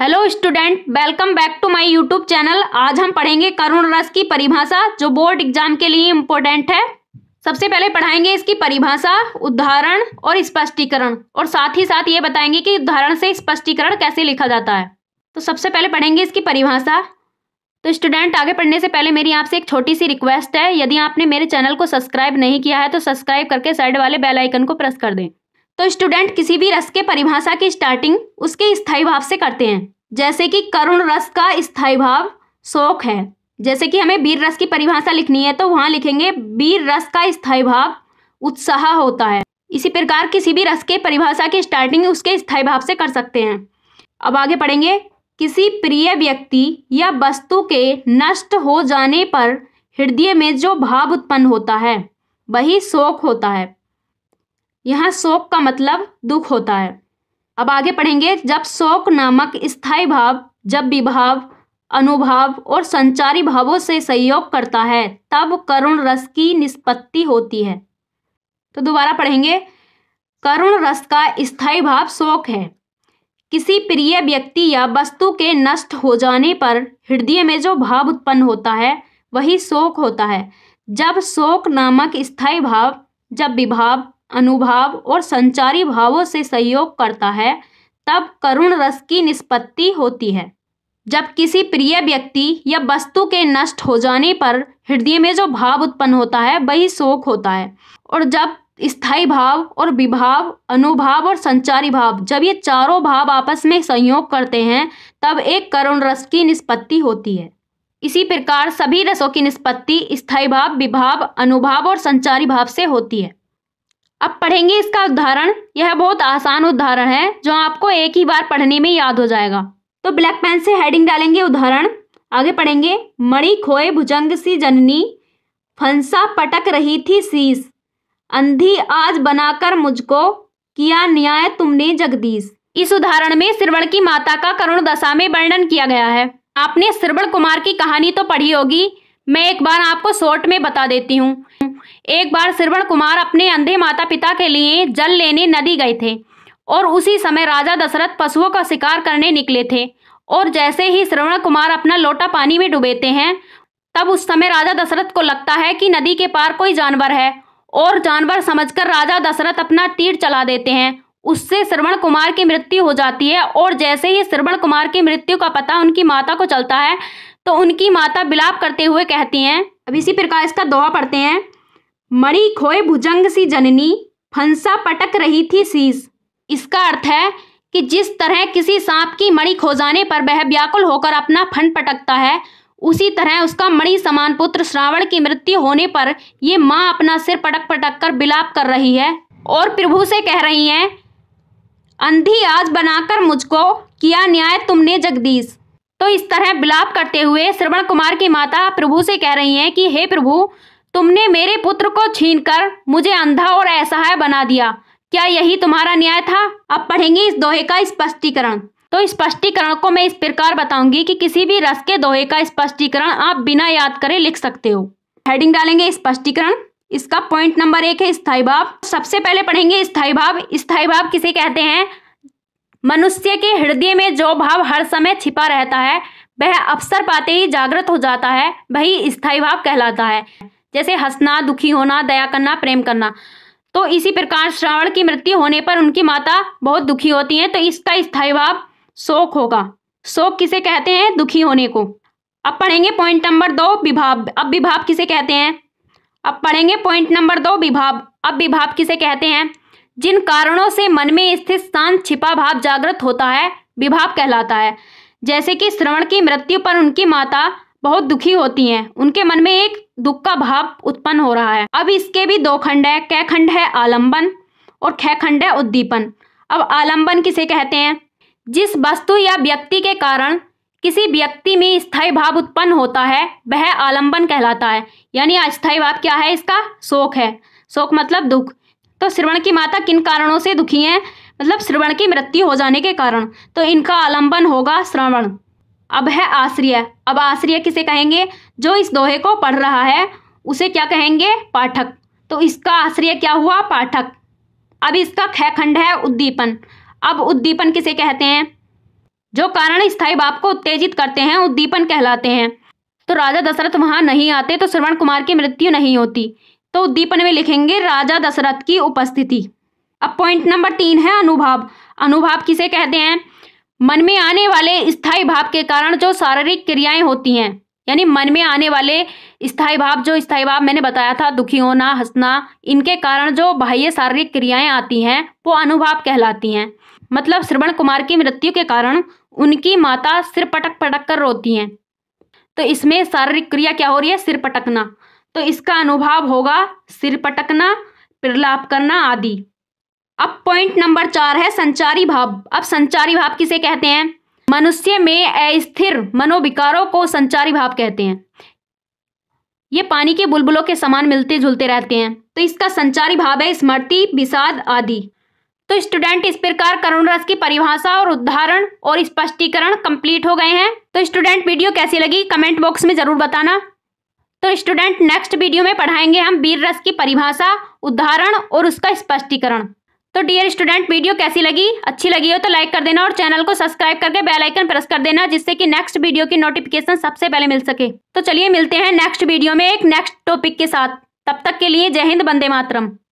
hello student welcome back to my YouTube channel आज हम पढ़ेंगे करुण रस की परिभाषा जो बोर्ड एग्जाम के लिए इम्पोर्टेंट है सबसे पहले पढ़ाएंगे इसकी परिभाषा उदाहरण और स्पष्टीकरण और साथ ही साथ ये बताएंगे कि उदाहरण से स्पष्टीकरण कैसे लिखा जाता है तो सबसे पहले पढ़ेंगे इसकी परिभाषा तो स्टूडेंट आगे पढ़ने से पहले मेरी आपसे एक छोटी सी रिक्वेस्ट है यदि आपने मेरे चैनल को सब्सक्राइब नहीं किया है तो सब्सक्राइब करके साइड वाले बेलाइकन को प्रेस कर दें तो स्टूडेंट किसी भी रस के परिभाषा की स्टार्टिंग उसके स्थायी भाव से करते हैं जैसे कि करुण रस का स्थायी भाव शोक है जैसे कि हमें वीर रस की परिभाषा लिखनी है तो वहाँ लिखेंगे वीर रस का स्थायी भाव उत्साह होता है इसी प्रकार किसी भी रस के परिभाषा की स्टार्टिंग उसके स्थायी भाव से कर सकते हैं अब आगे पढ़ेंगे किसी प्रिय व्यक्ति या वस्तु के नष्ट हो जाने पर हृदय में जो भाव उत्पन्न होता है वही शोक होता है यहाँ शोक का मतलब दुख होता है अब आगे पढ़ेंगे जब शोक नामक स्थायी भाव जब विभाव अनुभाव और संचारी भावों से सहयोग करता है तब करुण रस की निष्पत्ति होती है तो दोबारा पढ़ेंगे करुण रस का स्थायी भाव शोक है किसी प्रिय व्यक्ति या वस्तु के नष्ट हो जाने पर हृदय में जो भाव उत्पन्न होता है वही शोक होता है जब शोक नामक स्थायी भाव जब विभाव अनुभाव और संचारी भावों से सहयोग करता है तब करुण रस की निष्पत्ति होती है जब किसी प्रिय व्यक्ति या वस्तु के नष्ट हो जाने पर हृदय में जो भाव उत्पन्न होता है वही शोक होता है और जब स्थाई भाव और विभाव अनुभाव और संचारी भाव जब ये चारों भाव आपस में संयोग करते हैं तब एक करुण रस की निष्पत्ति होती है इसी प्रकार सभी रसों की निष्पत्ति स्थाई भाव विभाव अनुभाव और संचारी भाव से होती है अब पढ़ेंगे इसका उदाहरण यह बहुत आसान उदाहरण है जो आपको एक ही बार पढ़ने में याद हो जाएगा तो ब्लैक पेन से हेडिंग डालेंगे उदाहरण आगे पढ़ेंगे मणि खोए भुजंग सी जननी फंसा पटक रही थी सीस अंधी आज बनाकर मुझको किया न्याय तुमने जगदीश इस उदाहरण में श्रवण की माता का करुण दशा में वर्णन किया गया है आपने श्रवण कुमार की कहानी तो पढ़ी होगी मैं एक बार आपको शॉर्ट में बता देती हूँ एक बार श्रवण कुमार अपने अंधे माता पिता के लिए जल लेने नदी गए थे और उसी समय राजा दशरथ पशुओं का शिकार करने निकले थे और जैसे ही श्रवण कुमार अपना लोटा पानी में डुबेते हैं तब उस समय राजा दशरथ को लगता है कि नदी के पार कोई जानवर है और जानवर समझकर राजा दशरथ अपना तीर चला देते हैं उससे श्रवण कुमार की मृत्यु हो जाती है और जैसे ही श्रवण कुमार की मृत्यु का पता उनकी माता को चलता है तो उनकी माता बिलाप करते हुए कहती हैं अब इसी प्रकार इसका दोहा पढ़ते हैं मणि खोए भुजंग सी जननी फंसा पटक रही थी शीश इसका अर्थ है कि जिस तरह किसी सांप की मणि खो जाने पर वह व्याकुल होकर अपना फन पटकता है उसी तरह उसका मणि समान पुत्र श्रावण की मृत्यु होने पर ये माँ अपना सिर पटक पटक कर बिलाप कर रही है और प्रभु से कह रही है अंधी आज बनाकर मुझको किया न्याय तुमने जगदीश तो इस तरह बिलाप करते हुए श्रवण कुमार की माता प्रभु से कह रही हैं कि हे प्रभु तुमने मेरे पुत्र को छीनकर मुझे अंधा और असहाय बना दिया क्या यही तुम्हारा न्याय था अब पढ़ेंगे इस दोहे का स्पष्टीकरण तो स्पष्टीकरण को मैं इस प्रकार बताऊंगी कि किसी भी रस के दोहे का स्पष्टीकरण आप बिना याद करे लिख सकते हो हेडिंग डालेंगे स्पष्टीकरण इसका पॉइंट नंबर एक है स्थाई भाव सबसे पहले पढ़ेंगे स्थायी भाव स्थाई भाव किसे कहते हैं मनुष्य के हृदय में जो भाव हर समय छिपा रहता है वह अवसर पाते ही जागृत हो जाता है वही स्थाई भाव कहलाता है जैसे हंसना दुखी होना दया करना प्रेम करना तो इसी प्रकार श्रावण की मृत्यु होने पर उनकी माता बहुत दुखी होती है तो इसका स्थायी भाव शोक होगा शोक किसे कहते हैं दुखी होने को अब पढ़ेंगे पॉइंट नंबर दो विभाव अब विभाव किसे कहते हैं अब पढ़ेंगे पॉइंट नंबर दो विभाव अब विभाव किसे कहते हैं जिन कारणों से मन में स्थित शांत छिपा भाव जागृत होता है विभाव कहलाता है जैसे कि श्रवण की मृत्यु पर उनकी माता बहुत दुखी होती हैं उनके मन में एक दुख का भाव उत्पन्न हो रहा है अब इसके भी दो खंड है कै खंड है आलंबन और ख खंड है उद्दीपन अब आलंबन किसे कहते हैं जिस वस्तु या व्यक्ति के कारण किसी व्यक्ति में स्थायी भाव उत्पन्न होता है वह आलंबन कहलाता है यानी अस्थायी भाव क्या है इसका शोक है शोक मतलब दुख तो श्रवण की माता किन कारणों से दुखी हैं मतलब श्रवण की मृत्यु हो जाने के कारण तो इनका आलंबन होगा श्रवण अब है आश्रय अब आश्रय किसे कहेंगे जो इस दोहे को पढ़ रहा है उसे क्या कहेंगे पाठक तो इसका आश्रय क्या हुआ पाठक अब इसका ख खंड है उद्दीपन अब उद्दीपन किसे कहते हैं जो कारण स्थाई बाप को उत्तेजित करते हैं उद्दीपन कहलाते हैं तो राजा दशरथ वहां नहीं आते तो श्रवण कुमार की मृत्यु नहीं होती तो उद्दीपन में लिखेंगे राजा दशरथ की उपस्थिति अब पॉइंट नंबर तीन है अनुभाव अनुभाव किसे कहते हैं मन में आने वाले स्थायी भाव के कारण जो शारीरिक क्रियाएं होती हैं यानी मन में आने वाले स्थायी भाव जो स्थायी भाव मैंने बताया था दुखी होना हंसना इनके कारण जो बाह्य शारीरिक क्रियाएं आती हैं वो अनुभाव कहलाती हैं मतलब श्रवण कुमार की मृत्यु के कारण उनकी माता सिर पटक पटक कर रोती हैं तो इसमें शारीरिक क्रिया क्या हो रही है सिर पटकना तो इसका अनुभाव होगा सिर पटकना प्रलाप करना आदि अब पॉइंट नंबर चार है संचारी भाव अब संचारी भाव किसे कहते हैं मनुष्य में अस्थिर मनोविकारों को संचारी भाव कहते हैं ये पानी के बुलबुलों के समान मिलते जुलते रहते हैं तो इसका संचारी भाव है स्मृति विषाद आदि तो स्टूडेंट इस प्रकार करुण रस की परिभाषा और उदाहरण और स्पष्टीकरण कंप्लीट हो गए हैं तो स्टूडेंट वीडियो कैसी लगी कमेंट बॉक्स में जरूर बताना तो स्टूडेंट नेक्स्ट वीडियो में पढ़ाएंगे हम वीर रस की परिभाषा उदाहरण और उसका स्पष्टीकरण तो डियर स्टूडेंट वीडियो कैसी लगी अच्छी लगी हो तो लाइक कर देना और चैनल को सब्सक्राइब करके बेल आइकन प्रेस कर देना जिससे कि नेक्स्ट वीडियो की नोटिफिकेशन सबसे पहले मिल सके तो चलिए मिलते हैं नेक्स्ट वीडियो में एक नेक्स्ट टॉपिक के साथ तब तक के लिए जय हिंद बंदे मातरम